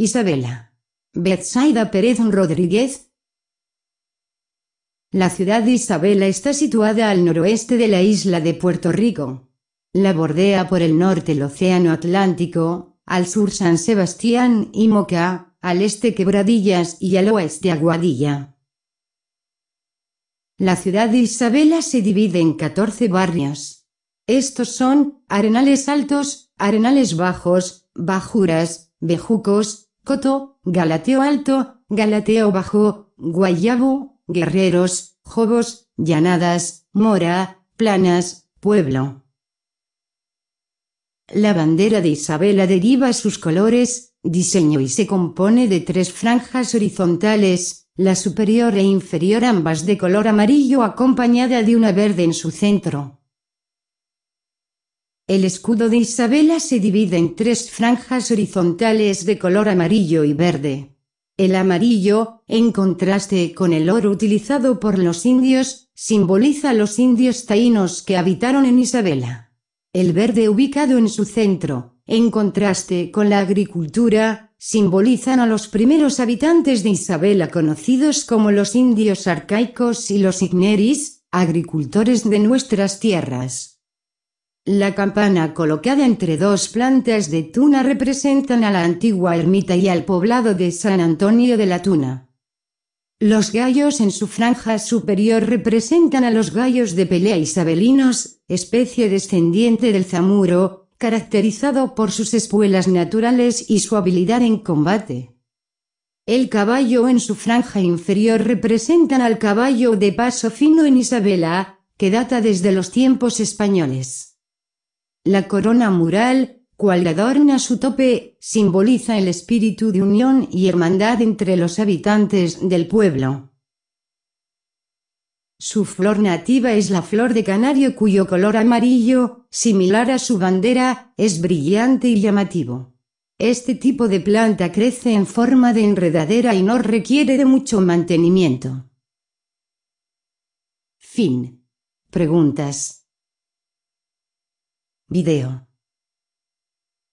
Isabela. Betsaida Pérez Rodríguez. La ciudad de Isabela está situada al noroeste de la isla de Puerto Rico. La bordea por el norte el Océano Atlántico, al sur San Sebastián y Moca, al este Quebradillas y al oeste Aguadilla. La ciudad de Isabela se divide en 14 barrios. Estos son, Arenales Altos, Arenales Bajos, Bajuras, Bejucos, Coto, Galateo Alto, Galateo Bajo, Guayabo, Guerreros, Jobos, Llanadas, Mora, Planas, Pueblo. La bandera de Isabela deriva sus colores, diseño y se compone de tres franjas horizontales, la superior e inferior ambas de color amarillo acompañada de una verde en su centro. El escudo de Isabela se divide en tres franjas horizontales de color amarillo y verde. El amarillo, en contraste con el oro utilizado por los indios, simboliza a los indios taínos que habitaron en Isabela. El verde ubicado en su centro, en contraste con la agricultura, simbolizan a los primeros habitantes de Isabela conocidos como los indios arcaicos y los igneris, agricultores de nuestras tierras. La campana colocada entre dos plantas de tuna representan a la antigua ermita y al poblado de San Antonio de la Tuna. Los gallos en su franja superior representan a los gallos de pelea isabelinos, especie descendiente del zamuro, caracterizado por sus espuelas naturales y su habilidad en combate. El caballo en su franja inferior representan al caballo de paso fino en Isabela, que data desde los tiempos españoles. La corona mural, cual adorna su tope, simboliza el espíritu de unión y hermandad entre los habitantes del pueblo. Su flor nativa es la flor de canario cuyo color amarillo, similar a su bandera, es brillante y llamativo. Este tipo de planta crece en forma de enredadera y no requiere de mucho mantenimiento. Fin. Preguntas. Video.